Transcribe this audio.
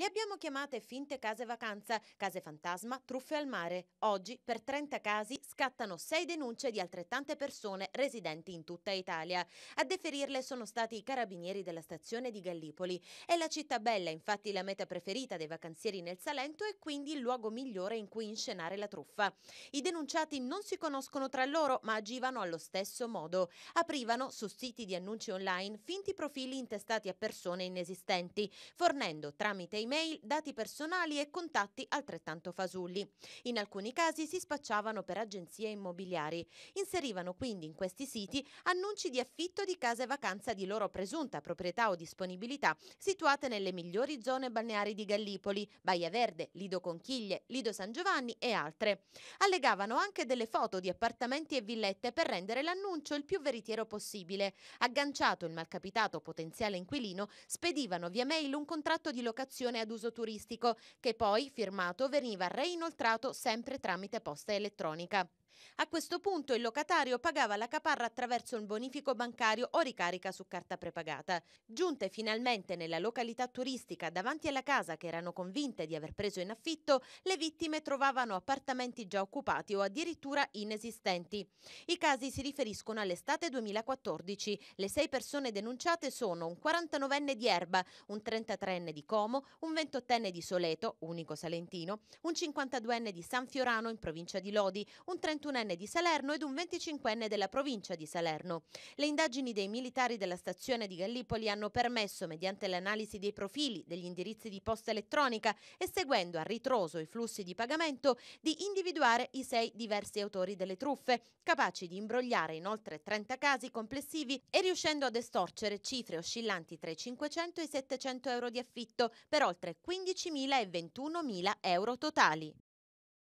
Le abbiamo chiamate finte case vacanza, case fantasma, truffe al mare. Oggi, per 30 casi, scattano 6 denunce di altrettante persone residenti in tutta Italia. A deferirle sono stati i carabinieri della stazione di Gallipoli. È la città bella, infatti, la meta preferita dei vacanzieri nel Salento e quindi il luogo migliore in cui inscenare la truffa. I denunciati non si conoscono tra loro, ma agivano allo stesso modo. Aprivano, su siti di annunci online, finti profili intestati a persone inesistenti, fornendo tramite email email, dati personali e contatti altrettanto fasulli. In alcuni casi si spacciavano per agenzie immobiliari. Inserivano quindi in questi siti annunci di affitto di case vacanza di loro presunta proprietà o disponibilità situate nelle migliori zone balneari di Gallipoli, Baia Verde, Lido Conchiglie, Lido San Giovanni e altre. Allegavano anche delle foto di appartamenti e villette per rendere l'annuncio il più veritiero possibile. Agganciato il malcapitato potenziale inquilino, spedivano via mail un contratto di locazione ad uso turistico, che poi, firmato, veniva reinoltrato sempre tramite posta elettronica. A questo punto il locatario pagava la caparra attraverso un bonifico bancario o ricarica su carta prepagata. Giunte finalmente nella località turistica davanti alla casa che erano convinte di aver preso in affitto, le vittime trovavano appartamenti già occupati o addirittura inesistenti. I casi si riferiscono all'estate 2014. Le sei persone denunciate sono un 49enne di Erba, un 33enne di Como, un 28enne di Soleto, unico salentino, un 52enne di San Fiorano in provincia di Lodi, un 31enne 21enne di Salerno ed un 25enne della provincia di Salerno. Le indagini dei militari della stazione di Gallipoli hanno permesso, mediante l'analisi dei profili, degli indirizzi di posta elettronica e seguendo a ritroso i flussi di pagamento, di individuare i sei diversi autori delle truffe, capaci di imbrogliare in oltre 30 casi complessivi e riuscendo ad estorcere cifre oscillanti tra i 500 e i 700 euro di affitto per oltre 15.000 e 21.000 euro totali.